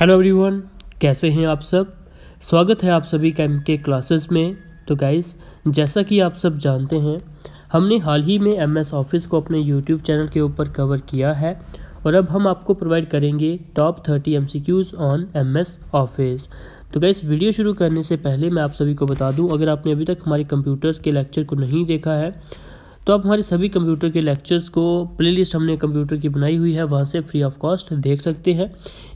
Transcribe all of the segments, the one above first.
Hello everyone कैसे हैं आप सब स्वागत है आप सभी का एम के क्लासेस में तो गाइस जैसा कि आप सब जानते हैं हमने हाल ही में एम एस ऑफिस को अपने यूट्यूब चैनल के ऊपर कवर किया है और अब हम आपको प्रोवाइड करेंगे top thirty M C Qs on M S office तो गाइस वीडियो शुरू करने से पहले मैं आप सभी को बता दूँ अगर आपने अभी तक हमारे कंप्यूटर्स के लेक्चर को नहीं देखा है तो आप हमारे सभी कंप्यूटर के लेक्चर्स को प्लेलिस्ट हमने कंप्यूटर की बनाई हुई है वहाँ से फ्री ऑफ कॉस्ट देख सकते हैं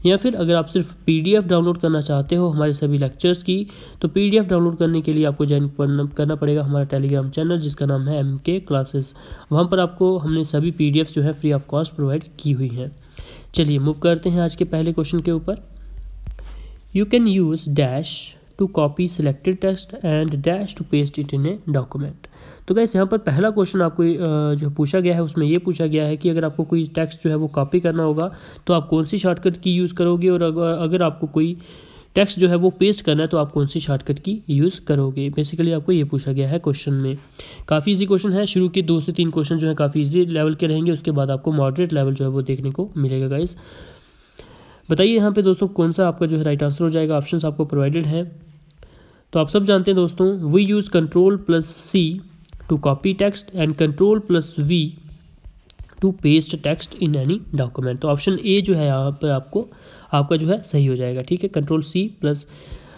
या फिर अगर आप सिर्फ पीडीएफ डाउनलोड करना चाहते हो हमारे सभी लेक्चर्स की तो पीडीएफ डाउनलोड करने के लिए आपको ज्वाइन करना पड़ेगा हमारा टेलीग्राम चैनल जिसका नाम है एम के क्लासेस वहाँ पर आपको हमने सभी पी जो है फ्री ऑफ कॉस्ट प्रोवाइड की हुई हैं चलिए मूव करते हैं आज के पहले क्वेश्चन के ऊपर you can use dash to copy selected text and dash to paste it in a document तो गैस यहाँ पर पहला क्वेश्चन आपको जो पूछा गया है उसमें ये पूछा गया है कि अगर आपको कोई टेक्स्ट जो है वो कॉपी करना होगा तो आप कौन सी शॉर्टकट की यूज़ करोगे और अगर आपको कोई टेक्स्ट जो है वो पेस्ट करना है तो आप कौन सी शॉर्टकट की यूज़ करोगे बेसिकली आपको ये पूछा गया है क्वेश्चन में काफ़ी इजी क्वेश्चन है शुरू के दो से तीन क्वेश्चन जो है काफ़ी इजी लेवल के रहेंगे उसके बाद आपको मॉडरेट लेवल जो है वो देखने को मिलेगा गाइस बताइए यहाँ पे दोस्तों कौन सा आपका जो है राइट आंसर हो जाएगा ऑप्शन आपको प्रोवाइडेड हैं तो आप सब जानते हैं दोस्तों we use control plus C to copy text and control plus V to paste text in any document तो ऑप्शन ए जो है यहाँ पर आपको आपका जो है सही हो जाएगा ठीक है control C plus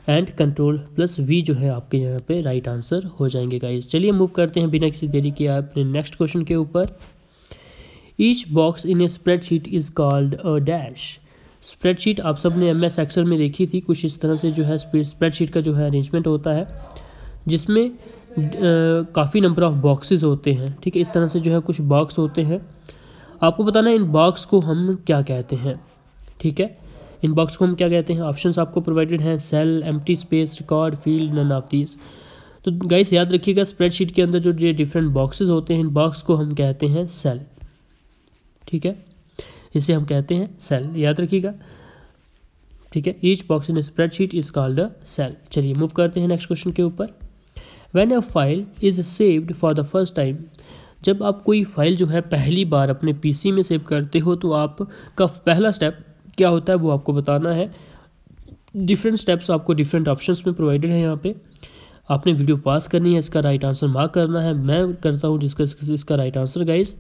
and control plus V जो है आपके यहाँ पे राइट आंसर हो जाएंगे गाइस चलिए मूव करते हैं बिना किसी देरी के अपने नेक्स्ट क्वेश्चन के ऊपर each box in a spreadsheet is called a dash spreadsheet आप सब ने एम एस एक्सेल में देखी थी कुछ इस तरह से जो है स्प्रेडशीट का जो है अरेंजमेंट होता है जिसमें काफ़ी नंबर ऑफ़ बॉक्सेस होते हैं ठीक है इस तरह से जो है कुछ बॉक्स होते हैं आपको बताना है इन बॉक्स को हम क्या कहते हैं ठीक है इन बॉक्स को हम क्या कहते हैं ऑप्शंस आपको प्रोवाइडेड हैं cell empty space record field none of these तो गाइस याद रखिएगा स्प्रेडशीट के अंदर जो ये डिफरेंट बॉक्सेस होते हैं इन बॉक्स को हम कहते हैं सेल ठीक है इसे हम कहते हैं सेल याद रखिएगा ठीक है each box in spreadsheet is called a cell चलिए मूव करते हैं नेक्स्ट क्वेश्चन के ऊपर when a file is saved for the first time जब आप कोई फाइल जो है पहली बार अपने पीसी में सेव करते हो तो आपका पहला स्टेप क्या होता है वो आपको बताना है डिफरेंट स्टेप्स आपको डिफरेंट ऑप्शंस में प्रोवाइडेड है यहाँ पे आपने वीडियो पास करनी है इसका राइट आंसर मार्क करना है मैं करता हूँ डिस्कस इसका राइट आंसर गाइज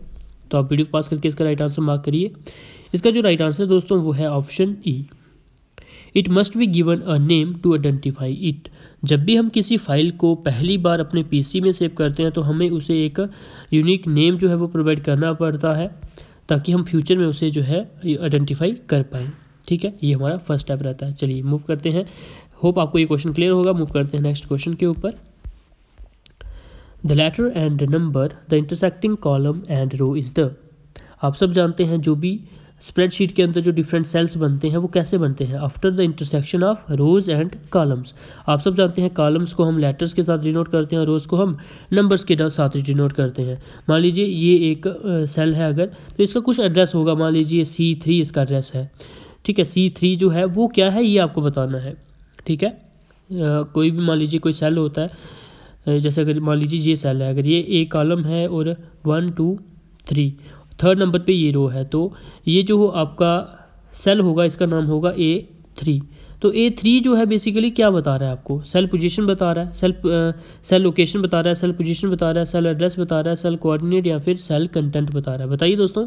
तो आप वीडियो पास करके इसका राइट आंसर मार्क करिए इसका जो राइट आंसर है दोस्तों वो है option E e. It must be given a name to identify it जब भी हम किसी फाइल को पहली बार अपने पीसी में सेव करते हैं तो हमें उसे एक यूनिक नेम जो है वो प्रोवाइड करना पड़ता है ताकि हम फ्यूचर में उसे जो है आइडेंटिफाई कर पाएँ ठीक है ये हमारा फर्स्ट स्टेप रहता है चलिए मूव करते हैं होप आपको ये क्वेश्चन क्लियर होगा मूव करते हैं नेक्स्ट क्वेश्चन के ऊपर the letter and number the intersecting column and row is the आप सब जानते हैं जो भी स्प्रेडशीट के अंदर जो डिफरेंट सेल्स बनते हैं वो कैसे बनते हैं after the intersection of rows and columns आप सब जानते हैं कॉलम्स को हम लेटर्स के साथ डिनोट करते हैं और रोज़ को हम नंबर्स के साथ डिनोट करते हैं मान लीजिए ये एक सेल है अगर तो इसका कुछ एड्रेस होगा मान लीजिए सी थ्री इसका एड्रेस है ठीक है सी थ्री जो है वो क्या है ये आपको बताना है ठीक है Uh, कोई भी मान लीजिए कोई सेल होता है जैसे अगर मान लीजिए ये सेल है अगर ये एक कॉलम है और one two three third number पे ये रो है तो ये जो हो आपका सेल होगा इसका नाम होगा ए थ्री तो ए थ्री जो है बेसिकली क्या बता रहा है आपको सेल पोजीशन बता रहा है सेल सेल लोकेशन बता रहा है सेल पोजीशन बता रहा है सेल एड्रेस बता रहा है सेल कोऑर्डिनेट या फिर सेल कंटेंट बता रहा है बताइए दोस्तों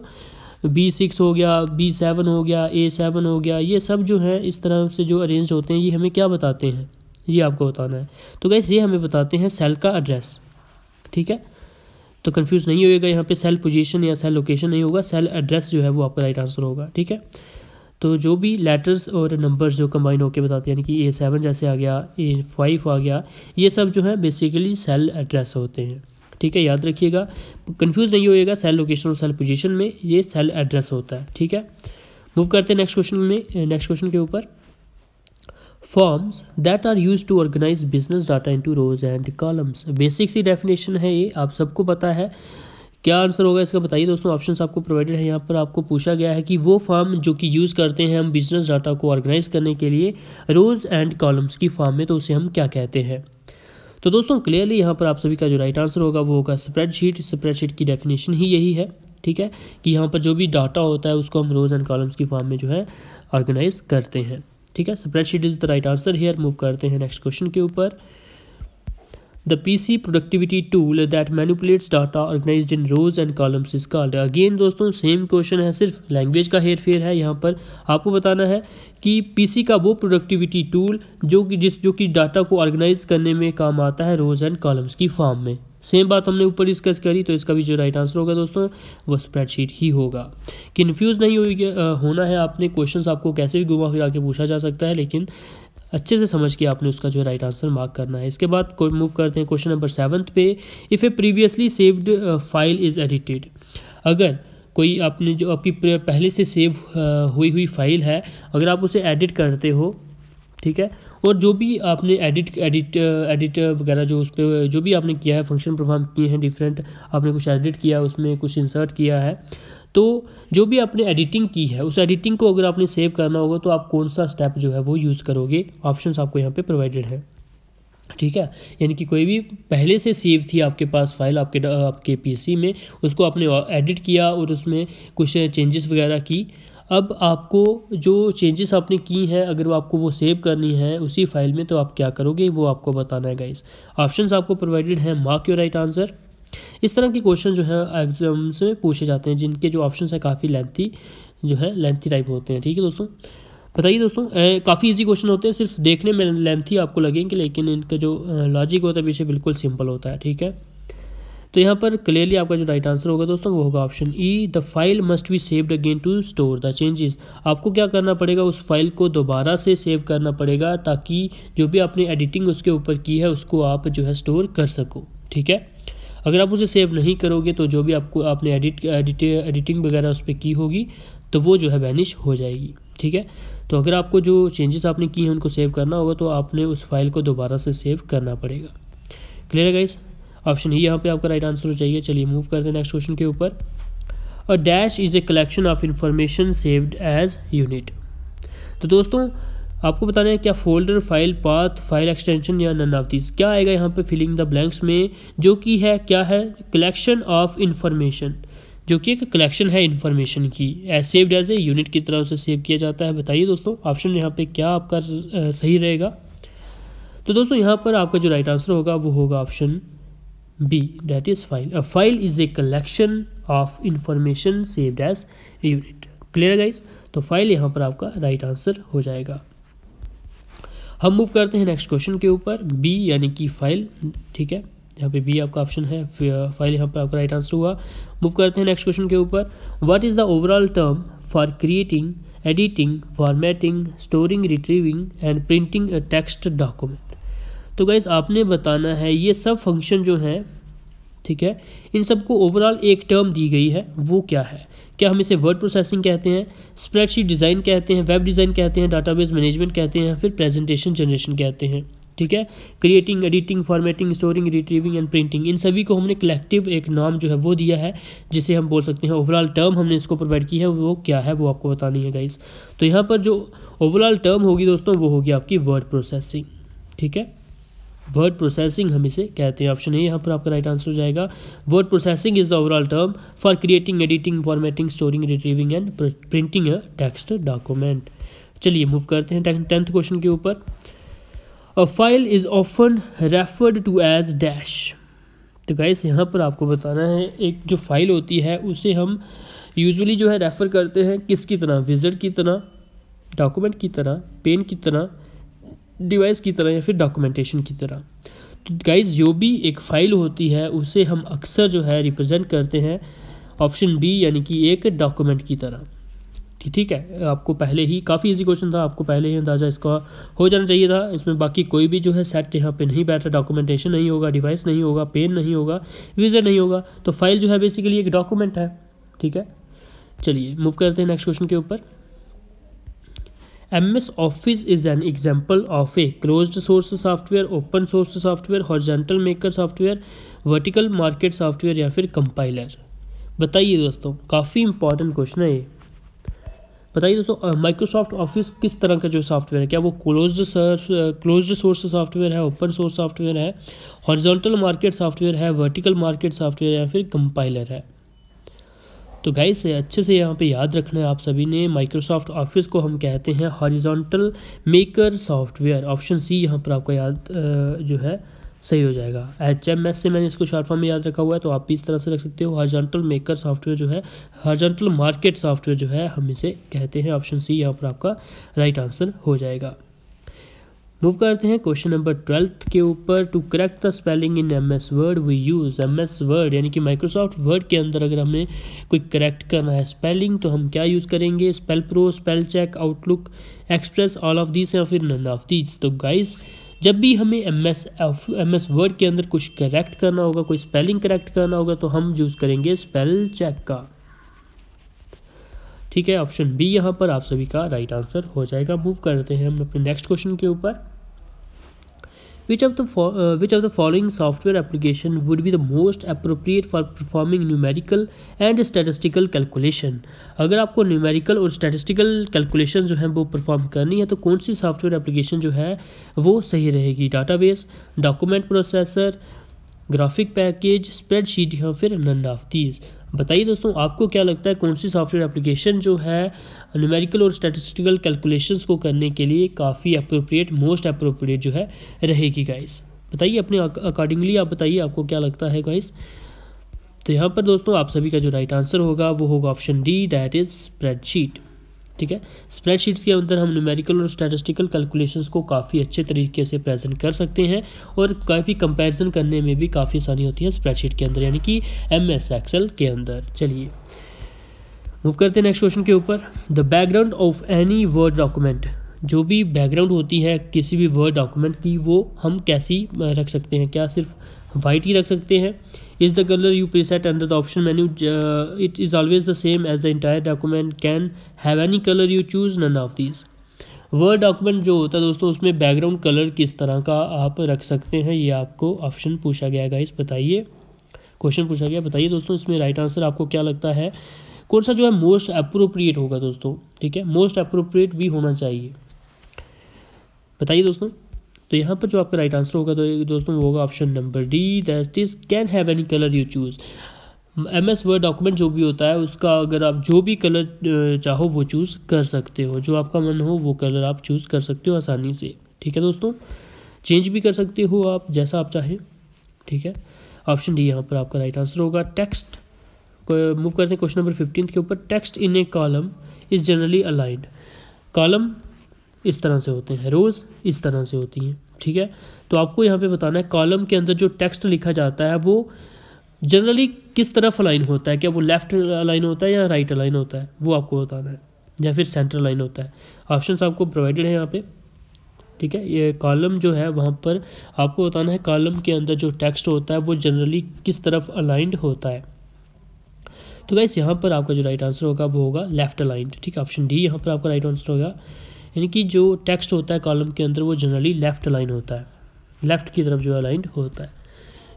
बी सिक्स हो गया बी सेवन हो गया ए सेवन हो गया ये सब जो है इस तरह से जो अरेंज होते हैं ये हमें क्या बताते हैं ये आपको बताना है तो गैस ये हमें बताते हैं सेल का एड्रेस ठीक है तो कन्फ्यूज़ नहीं होएगा यहाँ पे सेल पोजीशन या सेल लोकेशन नहीं होगा सेल एड्रेस जो है वो आपका राइट आंसर होगा ठीक है तो जो भी लेटर्स और नंबर्स जो कंबाइन होकर बताते हैं यानी कि ए सेवन जैसे आ गया ए फाइव आ गया ये सब जो है बेसिकली सेल एड्रेस होते हैं ठीक है याद रखिएगा कन्फ्यूज़ नहीं होएगा सेल लोकेशन और सेल पोजीशन में ये सेल एड्रेस होता है ठीक है मूव करते हैं नेक्स्ट क्वेश्चन में नेक्स्ट क्वेश्चन के ऊपर forms that are used to organize business data into rows and columns basic सी डेफिनेशन है ये आप सबको पता है क्या आंसर होगा इसका बताइए दोस्तों ऑप्शन आपको प्रोवाइडेड है यहाँ पर आपको पूछा गया है कि वो फॉर्म जो कि यूज़ करते हैं हम बिजनेस डाटा को ऑर्गेनाइज करने के लिए रोज एंड कॉलम्स की फॉर्म में तो उसे हम क्या कहते हैं तो दोस्तों क्लियरली यहाँ पर आप सभी का जो राइट आंसर होगा वो होगा स्प्रेडशीट स्प्रेडशीट की डेफिनेशन ही यही है ठीक है कि यहाँ पर जो भी डाटा होता है उसको हम रोज एंड कॉलम्स की फॉर्म में जो है ऑर्गेनाइज करते हैं ठीक है spreadsheet is the right answer here move करते हैं नेक्स्ट क्वेश्चन के ऊपर the P C productivity tool that manipulates data organize in rows and columns is called again दोस्तों सेम क्वेश्चन है सिर्फ लैंग्वेज का हेर फेयर है यहाँ पर आपको बताना है कि पीसी का वो प्रोडक्टिविटी टूल जो कि जिस जो कि डाटा को ऑर्गेनाइज करने में काम आता है रोज एंड कॉलम्स की फॉर्म में सेम बात हमने ऊपर डिस्कस करी तो इसका भी जो राइट आंसर होगा दोस्तों वो स्प्रेडशीट ही होगा कन्फ्यूज़ नहीं हो होना है आपने क्वेश्चंस आपको कैसे भी घुमा फिरा के पूछा जा सकता है लेकिन अच्छे से समझ के आपने उसका जो राइट आंसर मार्क करना है इसके बाद मूव करते हैं क्वेश्चन नंबर सेवन्थ पे if a previously saved file is edited अगर कोई आपने जो आपकी पहले से सेव हुई हुई फाइल है अगर आप उसे एडिट करते हो ठीक है और जो भी आपने एडिट एडिट एडिट वगैरह जो उस पर जो भी आपने किया है फंक्शन परफॉर्म किए हैं डिफरेंट आपने कुछ एडिट किया उसमें कुछ इंसर्ट किया है तो जो भी आपने एडिटिंग की है उस एडिटिंग को अगर आपने सेव करना होगा तो आप कौन सा स्टेप जो है वो यूज़ करोगे ऑप्शन आपको यहाँ पर प्रोवाइडेड है ठीक है यानी कि कोई भी पहले से सेव थी आपके पास फाइल आपके आपके पीसी में उसको आपने एडिट किया और उसमें कुछ चेंजेस वगैरह की अब आपको जो चेंजेस आपने की हैं अगर वो आपको वो सेव करनी है उसी फाइल में तो आप क्या करोगे वो आपको बताना है गाइस ऑप्शंस आपको प्रोवाइडेड हैं मार्क योर राइट आंसर इस तरह के क्वेश्चन जो है एग्जाम से पूछे जाते हैं जिनके जो ऑप्शन हैं काफ़ी लेंथी जो है लेंथी टाइप होते हैं ठीक है दोस्तों बताइए दोस्तों काफ़ी इजी क्वेश्चन होते हैं सिर्फ देखने में लेंथी आपको लगेंगे लेकिन इनका जो लॉजिक होता है पीछे बिल्कुल सिंपल होता है ठीक है तो यहाँ पर क्लियरली आपका जो राइट आंसर होगा दोस्तों वो होगा option E the file must be saved again to store the changes आपको क्या करना पड़ेगा उस फाइल को दोबारा से सेव करना पड़ेगा ताकि जो भी आपने एडिटिंग उसके ऊपर की है उसको आप जो है स्टोर कर सको ठीक है अगर आप उसे सेव नहीं करोगे तो जो भी आपको आपने एडिट एडिट एडिटिंग वगैरह उस पर की होगी तो वो जो है वैनिश हो जाएगी ठीक है तो अगर आपको जो चेंजेस आपने किए हैं उनको सेव करना होगा तो आपने उस फाइल को दोबारा से सेव करना पड़ेगा क्लियर है गाइज़ ऑप्शन ही यहाँ पे आपका राइट आंसर हो जाइए चलिए मूव करते हैं नेक्स्ट क्वेश्चन के ऊपर और dash is a collection of information saved as unit तो दोस्तों आपको बताना है क्या folder file path file extension या नन ऑफ दिस क्या आएगा यहाँ पे फिलिंग द ब्लैंक्स में जो कि है क्या है कलेक्शन ऑफ इंफॉर्मेशन जो कि एक कलेक्शन है इन्फॉर्मेशन की as saved as a unit की तरह उसे सेव किया जाता है बताइए दोस्तों ऑप्शन यहाँ पे क्या आपका सही रहेगा तो दोस्तों यहाँ पर आपका जो राइट आंसर होगा वो होगा option B that is file. A file is a collection of information saved as unit. Clear guys तो फाइल यहाँ पर आपका राइट right आंसर हो जाएगा हम मूव करते हैं नेक्स्ट क्वेश्चन के ऊपर बी यानी कि फाइल ठीक है यहाँ पे बी आपका ऑप्शन है फाइल यहाँ पर आपका राइट आंसर हुआ मूव करते हैं नेक्स्ट क्वेश्चन के ऊपर what is the overall term for creating editing formatting storing retrieving and printing a text document तो गाइज आपने बताना है ये सब फंक्शन जो हैं ठीक है इन सबको ओवरऑल एक टर्म दी गई है वो क्या है क्या हम इसे वर्ड प्रोसेसिंग कहते हैं स्प्रेडशीट डिज़ाइन कहते हैं वेब डिज़ाइन कहते हैं डाटाबेस मैनेजमेंट कहते हैं फिर प्रेजेंटेशन जनरेशन कहते हैं ठीक है creating editing formatting storing retrieving and printing इन सभी को हमने कलेक्टिव एक नाम जो है वो दिया है जिसे हम बोल सकते हैं ओवरऑल टर्म हमने इसको प्रोवाइड की है वो क्या है वो आपको बतानी है गाइज तो यहाँ पर जो ओवरऑल टर्म होगी दोस्तों वो होगी आपकी वर्ड प्रोसेसिंग ठीक है वर्ड प्रोसेसिंग हम इसे कहते हैं ऑप्शन ए यहाँ पर आपका राइट आंसर हो जाएगा word processing is the overall term for creating editing formatting storing retrieving and printing a text document चलिए मूव करते हैं टेंथ क्वेश्चन के ऊपर a file is often referred to as dash तो गाइस यहाँ पर आपको बताना है एक जो फाइल होती है उसे हम यूजुअली जो है रेफ़र करते हैं किसकी तरह विजिट की तरह डॉक्यूमेंट की तरह पेन की तरह डिवाइस की तरह या फिर डॉक्यूमेंटेशन की तरह तो गाइज जो भी एक फ़ाइल होती है उसे हम अक्सर जो है रिप्रेजेंट करते हैं ऑप्शन बी यानी कि एक डॉक्यूमेंट की तरह ठीक है आपको पहले ही काफ़ी इजी क्वेश्चन था आपको पहले ही अंदाज़ा इसका हो जाना चाहिए था इसमें बाकी कोई भी जो है सेट यहाँ पे नहीं बैठा डॉक्यूमेंटेशन नहीं होगा डिवाइस नहीं होगा पेन नहीं होगा विजर नहीं होगा तो फाइल जो है बेसिकली एक डॉक्यूमेंट है ठीक है चलिए मूव करते हैं नेक्स्ट क्वेश्चन के ऊपर MS Office is an example of a closed source software, open source software, horizontal maker software, vertical market software या फिर कंपाइलर बताइए दोस्तों काफ़ी इंपॉर्टेंट क्वेश्चन है ये बताइए दोस्तों माइक्रोसॉफ्ट ऑफिस किस तरह का जो सॉफ्टवेयर है क्या वो क्लोज क्लोज सोर्स सॉफ्टवेयर है ओपन सोर्स सॉफ्टवेयर है हॉरिजॉन्टल मार्केट सॉफ्टवेयर है वर्टिकल मार्केट सॉफ्टवेयर या फिर कंपाइलर है तो गाइस अच्छे से यहाँ पे याद रखना है आप सभी ने माइक्रोसॉफ्ट ऑफिस को हम कहते हैं horizontal maker software option C यहाँ पर आपका याद जो है सही हो जाएगा एच एम एस से मैंने इसको शॉर्ट फॉर्म में याद रखा हुआ है तो आप भी इस तरह से रख सकते हो हॉरिजॉन्टल मेकर सॉफ्टवेयर जो है हॉरिजॉन्टल मार्केट सॉफ्टवेयर जो है हम इसे कहते हैं ऑप्शन सी यहाँ पर आपका राइट आंसर हो जाएगा मूव करते हैं क्वेश्चन नंबर ट्वेल्थ के ऊपर to correct the spelling in M S word we use M S word यानी कि माइक्रोसॉफ्ट वर्ड के अंदर अगर हमें कोई करेक्ट करना है स्पेलिंग तो हम क्या यूज़ करेंगे spell pro spell check Outlook Express all of this या फिर नन ऑफ दीज तो गाइस जब भी हमें M S M S word के अंदर कुछ करेक्ट करना होगा कोई स्पेलिंग करेक्ट करना होगा तो हम यूज़ करेंगे स्पेल चेक का ठीक है ऑप्शन बी यहाँ पर आप सभी का राइट आंसर हो जाएगा मूव करते हैं हम अपने नेक्स्ट क्वेश्चन के ऊपर which of the which of the following software application would be the most appropriate for performing numerical and statistical calculation अगर आपको न्यूमेरिकल और स्टेटिस्टिकल कैलकुलेशन जो है वो परफॉर्म करनी है तो कौन सी सॉफ्टवेयर एप्लीकेशन जो है वो सही रहेगी database document processor graphic package spreadsheet या फिर नंद बताइए दोस्तों आपको क्या लगता है कौन सी सॉफ्टवेयर एप्लीकेशन जो है न्यूमेरिकल और स्टैटिस्टिकल कैलकुलेशंस को करने के लिए काफ़ी अप्रोप्रिएट मोस्ट अप्रोप्रिएट जो है रहेगी गाइस बताइए अपने अकॉर्डिंगली आप बताइए आपको क्या लगता है गाइस तो यहाँ पर दोस्तों आप सभी का जो राइट आंसर होगा वो होगा option D that is spreadsheet ठीक है स्प्रेडशीट्स के अंदर हम न्यूमेरिकल और स्टैटिस्टिकल कैलकुलेशंस को काफ़ी अच्छे तरीके से प्रेजेंट कर सकते हैं और काफ़ी कंपैरिजन करने में भी काफ़ी आसानी होती है स्प्रेडशीट के अंदर यानी कि एम एस एक्सएल के अंदर चलिए मूव करते हैं नेक्स्ट क्वेश्चन के ऊपर the background of any word document जो भी बैकग्राउंड होती है किसी भी वर्ड डॉक्यूमेंट की वो हम कैसी रख सकते हैं क्या सिर्फ वाइट ही रख सकते हैं is the colour you preset under the option menu it is always the same as the entire document can have any colour you choose none of these word document जो होता है दोस्तों उसमें बैकग्राउंड कलर किस तरह का आप रख सकते हैं ये आपको ऑप्शन पूछा गया गाइस बताइए क्वेश्चन पूछा गया बताइए दोस्तों इसमें राइट आंसर आपको क्या लगता है कौन सा जो है मोस्ट अप्रोप्रिएट होगा दोस्तों ठीक है मोस्ट अप्रोप्रिएट भी होना चाहिए बताइए दोस्तों तो यहाँ पर जो आपका राइट आंसर होगा तो दोस्तों वो होगा option number D that is can have any colour you choose M S word document जो भी होता है उसका अगर आप जो भी कलर चाहो वो चूज़ कर सकते हो जो आपका मन हो वो कलर आप चूज़ कर सकते हो आसानी से ठीक है दोस्तों चेंज भी कर सकते हो आप जैसा आप चाहें ठीक है ऑप्शन डी यहाँ पर आपका राइट आंसर होगा टेक्स्ट मूव करते हैं क्वेश्चन नंबर फिफ्टीन के ऊपर text in a column is generally aligned column इस तरह से होते हैं रोज़ इस तरह से होती हैं ठीक है तो आपको यहाँ पे बताना है कॉलम के अंदर जो टेक्स्ट लिखा जाता है वो जनरली किस तरफ अलाइन होता है क्या वो लेफ्ट अलाइन होता है या राइट अलाइन होता है वो आपको बताना है या फिर सेंटर लाइन होता है ऑप्शन आपको प्रोवाइडेड है यहाँ पे ठीक है ये कॉलम जो है वहाँ पर आपको बताना है कॉलम के अंदर जो टेक्स्ट होता है वो जनरली किस तरफ अलाइंड होता है तो गैस यहाँ पर आपका जो राइट आंसर होगा वो होगा लेफ्ट अलाइंड ठीक है ऑप्शन डी यहाँ पर आपका राइट आंसर होगा यानी कि जो टेक्स्ट होता है कॉलम के अंदर वो जनरली लेफ़्ट लाइन होता है लेफ़्ट की तरफ जो है लाइन होता है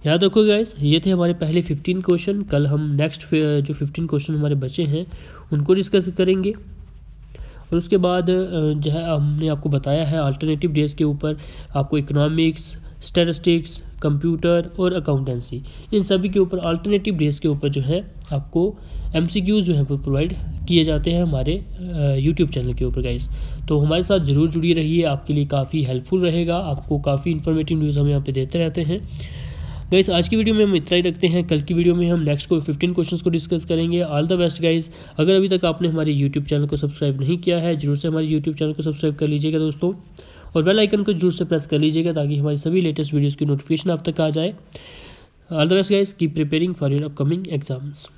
याद रखो गाइस ये थे हमारे पहले फिफ्टीन क्वेश्चन कल हम नेक्स्ट जो फिफ्टीन क्वेश्चन हमारे बचे हैं उनको डिस्कस करेंगे और उसके बाद जो है हमने आपको बताया है अल्टरनेटिव डेज के ऊपर आपको इकोनॉमिक्स स्टेटिस्टिक्स कंप्यूटर और अकाउंटेंसी इन सभी के ऊपर अल्टरनेटिव डेज के ऊपर जो है आपको एम जो हैं प्रोवाइड किए जाते हैं हमारे यूट्यूब चैनल के ऊपर गाइस तो हमारे साथ ज़रूर जुड़ी रहिए आपके लिए काफ़ी हेल्पफुल रहेगा आपको काफ़ी इन्फॉर्मेटिव न्यूज़ हम यहाँ पे देते रहते हैं गाइस आज की वीडियो में हम इतना ही रखते हैं कल की वीडियो में हम नेक्स्ट को 15 क्वेश्चंस को डिस्कस करेंगे ऑल द बेस्ट गाइस अगर अभी तक आपने हमारे यूट्यूब चैनल को सब्सक्राइब नहीं किया है जरूर से हमारे यूट्यूब चैनल को सब्सक्राइब कर लीजिएगा दोस्तों और बेल आइकन को जरूर से प्रेस कर लीजिएगा ताकि हमारी सभी लेटेस्ट वीडियोज़ की नोटिफिकेशन आप तक आ जाए all the best guys keep preparing for your upcoming exams